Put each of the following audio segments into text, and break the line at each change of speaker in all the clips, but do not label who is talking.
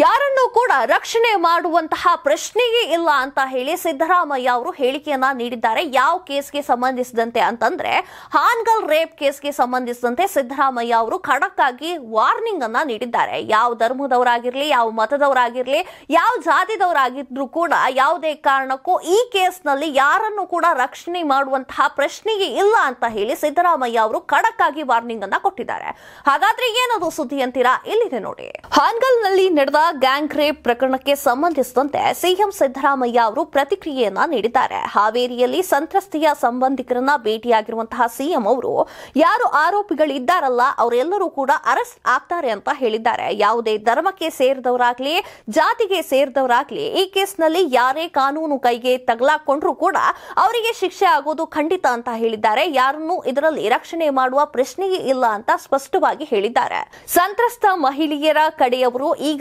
ಯಾರನ್ನೂ ಕೂಡ ರಕ್ಷಣೆ ಮಾಡುವಂತಹ ಪ್ರಶ್ನೆಯೇ ಇಲ್ಲ ಅಂತ ಹೇಳಿ ಸಿದ್ದರಾಮಯ್ಯ ಅವರು ಹೇಳಿಕೆಯನ್ನ ನೀಡಿದ್ದಾರೆ ಯಾವ ಕೇಸ್ಗೆ ಸಂಬಂಧಿಸಿದಂತೆ ಅಂತಂದ್ರೆ ಹಾನ್ಗಲ್ ರೇಪ್ ಕೇಸ್ಗೆ ಸಂಬಂಧಿಸಿದಂತೆ ಸಿದ್ದರಾಮಯ್ಯ ಅವರು ಖಡಕ್ ಆಗಿ ವಾರ್ನಿಂಗ್ ಅನ್ನ ನೀಡಿದ್ದಾರೆ ಯಾವ ಧರ್ಮದವರಾಗಿರ್ಲಿ ಯಾವ ಮತದವರಾಗಿರ್ಲಿ ಯಾವ ಜಾತಿದವರಾಗಿದ್ರು ಕೂಡ ಯಾವುದೇ ಕಾರಣಕ್ಕೂ ಈ ಕೇಸ್ನಲ್ಲಿ ಯಾರನ್ನು ಕೂಡ ರಕ್ಷಣೆ ಮಾಡುವಂತಹ ಪ್ರಶ್ನೆಯೇ ಇಲ್ಲ ಅಂತ ಹೇಳಿ ಸಿದ್ದರಾಮಯ್ಯ ಅವರು ಖಡಕ್ ಆಗಿ ವಾರ್ನಿಂಗ್ ಅನ್ನ ಕೊಟ್ಟಿದ್ದಾರೆ ಹಾಗಾದ್ರೆ ಏನದು ಸುದ್ದಿ ಅಂತೀರಾ ಇಲ್ಲಿದೆ ನೋಡಿ ಹಾನ್ಗಲ್ ನಲ್ಲಿ ನಡೆದ ಗ್ಯಾಂಗ್ ರೇಪ್ ಪ್ರಕರಣಕ್ಕೆ ಸಂಬಂಧಿಸಿದಂತೆ ಸಿಎಂ ಸಿದ್ದರಾಮಯ್ಯ ಅವರು ಪ್ರತಿಕ್ರಿಯೆಯನ್ನ ನೀಡಿದ್ದಾರೆ ಹಾವೇರಿಯಲ್ಲಿ ಸಂತ್ರಸ್ತೆಯ ಸಂಬಂಧಿಕರನ್ನ ಭೇಟಿಯಾಗಿರುವಂತಹ ಸಿಎಂ ಅವರು ಯಾರು ಆರೋಪಿಗಳಿದ್ದಾರಲ್ಲ ಅವರೆಲ್ಲರೂ ಕೂಡ ಅರೆಸ್ಟ್ ಆಗ್ತಾರೆ ಅಂತ ಹೇಳಿದ್ದಾರೆ ಯಾವುದೇ ಧರ್ಮಕ್ಕೆ ಸೇರಿದವರಾಗ್ಲಿ ಜಾತಿಗೆ ಸೇರಿದವರಾಗ್ಲಿ ಈ ಕೇಸ್ನಲ್ಲಿ ಯಾರೇ ಕಾನೂನು ಕೈಗೆ ತಗಲಾಕೊಂಡ್ರೂ ಕೂಡ ಅವರಿಗೆ ಶಿಕ್ಷೆ ಆಗೋದು ಖಂಡಿತ ಅಂತ ಹೇಳಿದ್ದಾರೆ ಯಾರನ್ನೂ ಇದರಲ್ಲಿ ರಕ್ಷಣೆ ಮಾಡುವ ಪ್ರಶ್ನೆಯೇ ಇಲ್ಲ ಅಂತ ಸ್ಪಷ್ಟವಾಗಿ ಹೇಳಿದ್ದಾರೆ ಸಂತ್ರಸ್ತ ಮಹಿಳೆಯರ ಕಡೆಯವರು ಈಗ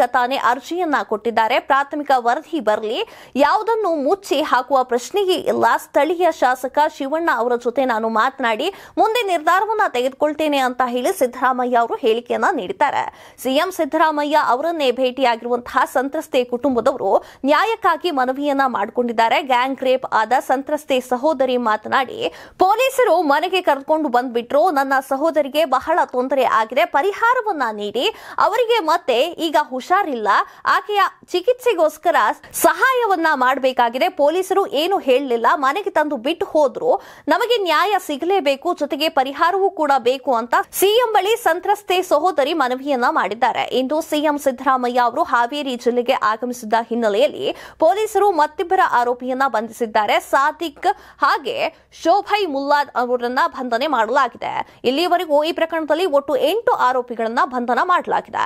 ಅರ್ಜಿಯನ್ನ ಕೊಟ್ಟಿದ್ದಾರೆ ಪ್ರಾಥಮಿಕ ವರದಿ ಬರಲಿ ಯಾವುದನ್ನು ಮುಚ್ಚಿ ಹಾಕುವ ಪ್ರಶ್ನೆಯೇ ಇಲ್ಲ ಸ್ಥಳೀಯ ಶಾಸಕ ಶಿವಣ್ಣ ಅವರ ಜೊತೆ ನಾನು ಮಾತನಾಡಿ ಮುಂದೆ ನಿರ್ಧಾರವನ್ನ ತೆಗೆದುಕೊಳ್ತೇನೆ ಅಂತ ಹೇಳಿ ಸಿದ್ದರಾಮಯ್ಯ ಅವರು ಹೇಳಿಕೆಯನ್ನ ನೀಡಿದ್ದಾರೆ ಸಿಎಂ ಸಿದ್ದರಾಮಯ್ಯ ಅವರನ್ನೇ ಭೇಟಿಯಾಗಿರುವಂತಹ ಸಂತ್ರಸ್ತೆ ಕುಟುಂಬದವರು ನ್ಯಾಯಕ್ಕಾಗಿ ಮನವಿಯನ್ನ ಮಾಡಿಕೊಂಡಿದ್ದಾರೆ ಗ್ಯಾಂಗ್ ರೇಪ್ ಆದ ಸಂತ್ರಸ್ತೆ ಸಹೋದರಿ ಮಾತನಾಡಿ ಪೊಲೀಸರು ಮನೆಗೆ ಕರೆದುಕೊಂಡು ಬಂದ್ಬಿಟ್ರು ನನ್ನ ಸಹೋದರಿಗೆ ಬಹಳ ತೊಂದರೆ ಆಗಿದೆ ಪರಿಹಾರವನ್ನ ನೀಡಿ ಅವರಿಗೆ ಮತ್ತೆ ಈಗ ಹುಷಾರಿಲ್ಲ ಇಲ್ಲ ಆಕೆಯ ಚಿಕಿತ್ಸೆಗೋಸ್ಕರ ಸಹಾಯವನ್ನ ಮಾಡಬೇಕಾಗಿದೆ ಪೊಲೀಸರು ಏನು ಹೇಳಲಿಲ್ಲ ಮನೆಗೆ ತಂದು ಬಿಟ್ಟು ಹೋದ್ರು ನಮಗೆ ನ್ಯಾಯ ಸಿಗಲೇಬೇಕು ಜೊತೆಗೆ ಪರಿಹಾರವೂ ಕೂಡ ಬೇಕು ಅಂತ ಸಿಎಂ ಬಳಿ ಸಂತ್ರಸ್ತೆ ಸಹೋದರಿ ಮನವಿಯನ್ನ ಮಾಡಿದ್ದಾರೆ ಇಂದು ಸಿಎಂ ಸಿದ್ದರಾಮಯ್ಯ ಅವರು ಹಾವೇರಿ ಜಿಲ್ಲೆಗೆ ಆಗಮಿಸಿದ್ದ ಹಿನ್ನೆಲೆಯಲ್ಲಿ ಪೊಲೀಸರು ಮತ್ತಿಬ್ಬರ ಆರೋಪಿಯನ್ನ ಬಂಧಿಸಿದ್ದಾರೆ ಸಾದಿಕ್ ಹಾಗೆ ಶೋಭೈ ಮುಲ್ಲಾದ್ ಅವರನ್ನ ಬಂಧನೆ ಮಾಡಲಾಗಿದೆ ಇಲ್ಲಿಯವರೆಗೂ ಈ ಪ್ರಕರಣದಲ್ಲಿ ಒಟ್ಟು ಎಂಟು ಆರೋಪಿಗಳನ್ನ ಬಂಧನ ಮಾಡಲಾಗಿದೆ